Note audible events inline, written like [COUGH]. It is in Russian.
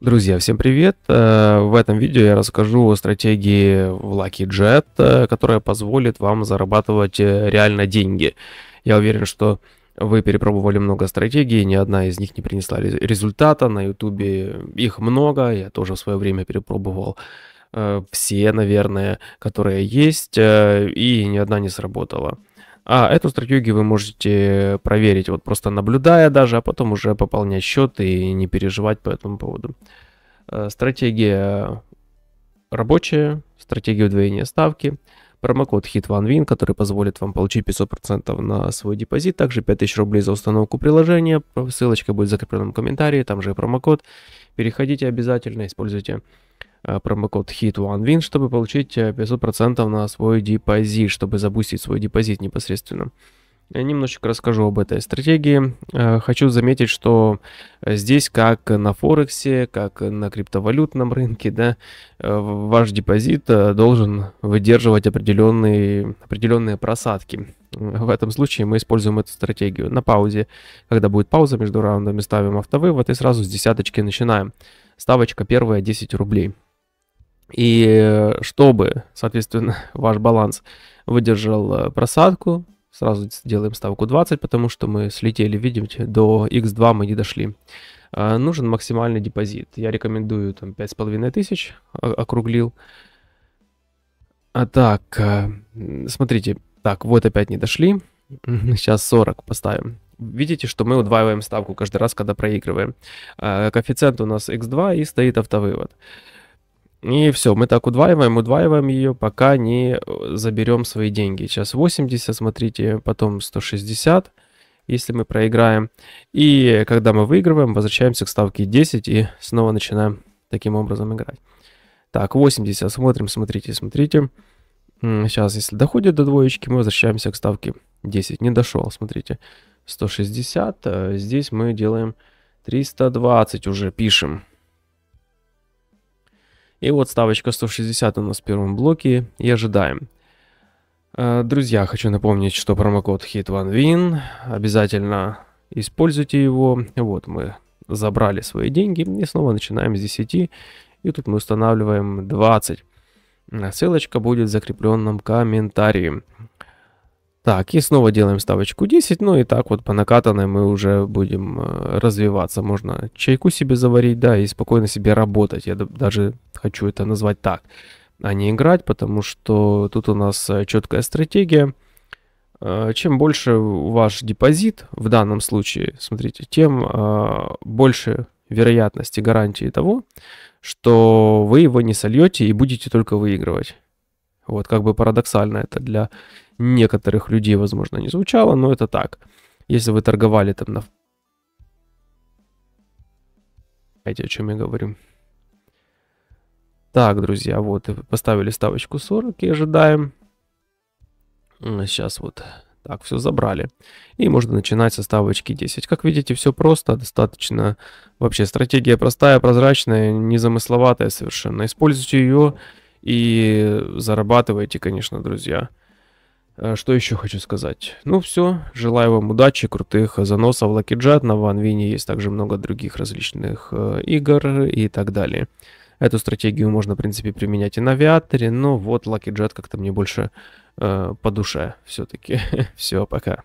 Друзья, всем привет! Э, в этом видео я расскажу о стратегии в Lucky Jet, э, которая позволит вам зарабатывать э, реально деньги. Я уверен, что вы перепробовали много стратегий, ни одна из них не принесла результата. На YouTube их много, я тоже в свое время перепробовал все, наверное, которые есть, и ни одна не сработала. А эту стратегию вы можете проверить, вот просто наблюдая даже, а потом уже пополнять счет и не переживать по этому поводу. Э, стратегия рабочая, стратегия удвоения ставки, промокод Hit1win, который позволит вам получить 500% на свой депозит, также 5000 рублей за установку приложения, ссылочка будет в закрепленном комментарии, там же промокод. Переходите обязательно, используйте. Э, промокод HIT1WIN, чтобы получить 500% э, на свой депозит, чтобы запустить свой депозит непосредственно. Я немножечко расскажу об этой стратегии. Э, хочу заметить, что здесь, как на Форексе, как на криптовалютном рынке, да, ваш депозит должен выдерживать определенные, определенные просадки. В этом случае мы используем эту стратегию на паузе. Когда будет пауза между раундами, ставим автовывод и сразу с десяточки начинаем. Ставочка первая 10 рублей. И чтобы, соответственно, [LAUGHS] ваш баланс выдержал э, просадку, сразу делаем ставку 20, потому что мы слетели, видите, до x2 мы не дошли. Э, нужен максимальный депозит. Я рекомендую там 5500, округлил. А так, э, смотрите, так, вот опять не дошли. Сейчас 40 поставим. Видите, что мы удваиваем ставку каждый раз, когда проигрываем. Коэффициент у нас x2 и стоит автовывод. И все, мы так удваиваем, удваиваем ее, пока не э, заберем свои деньги. Сейчас 80, смотрите, потом 160, если мы проиграем. И когда мы выигрываем, возвращаемся к ставке 10 и снова начинаем таким образом играть. Так, 80, смотрим, смотрите, смотрите. Сейчас, если доходит до двоечки, мы возвращаемся к ставке 10. Не дошел, смотрите. 160, э, здесь мы делаем 320 уже, пишем. И вот ставочка 160 у нас в первом блоке и ожидаем. Э, друзья, хочу напомнить, что промокод HIT1WIN. Обязательно используйте его. Вот мы забрали свои деньги и снова начинаем с 10. И тут мы устанавливаем 20. Ссылочка будет в закрепленном комментарии. Так, и снова делаем ставочку 10. Ну и так вот по накатанной мы уже будем э, развиваться. Можно чайку себе заварить, да, и спокойно себе работать. Я даже хочу это назвать так, а не играть, потому что тут у нас э, четкая стратегия. Э, чем больше ваш депозит в данном случае, смотрите, тем больше вероятности гарантии того, что вы его не сольете и будете только выигрывать. Вот, как бы парадоксально это для некоторых людей, возможно, не звучало, но это так. Если вы торговали там на... Знаете, о чем я говорю? Так, друзья, вот, поставили ставочку 40 и ожидаем. Сейчас вот так, все забрали. И можно начинать со ставочки 10. Как видите, все просто, достаточно. Вообще стратегия простая, прозрачная, незамысловатая совершенно. Используйте ее и зарабатывайте, конечно, друзья. Э, что еще хочу сказать? Ну все, желаю вам удачи, крутых заносов, лакиджат. На Ванвине есть также много других различных э, игр и так далее. Эту стратегию можно, в принципе, применять и на Авиаторе, но вот лакиджат как-то мне больше э, по душе все-таки. [LAUGHS] все, пока.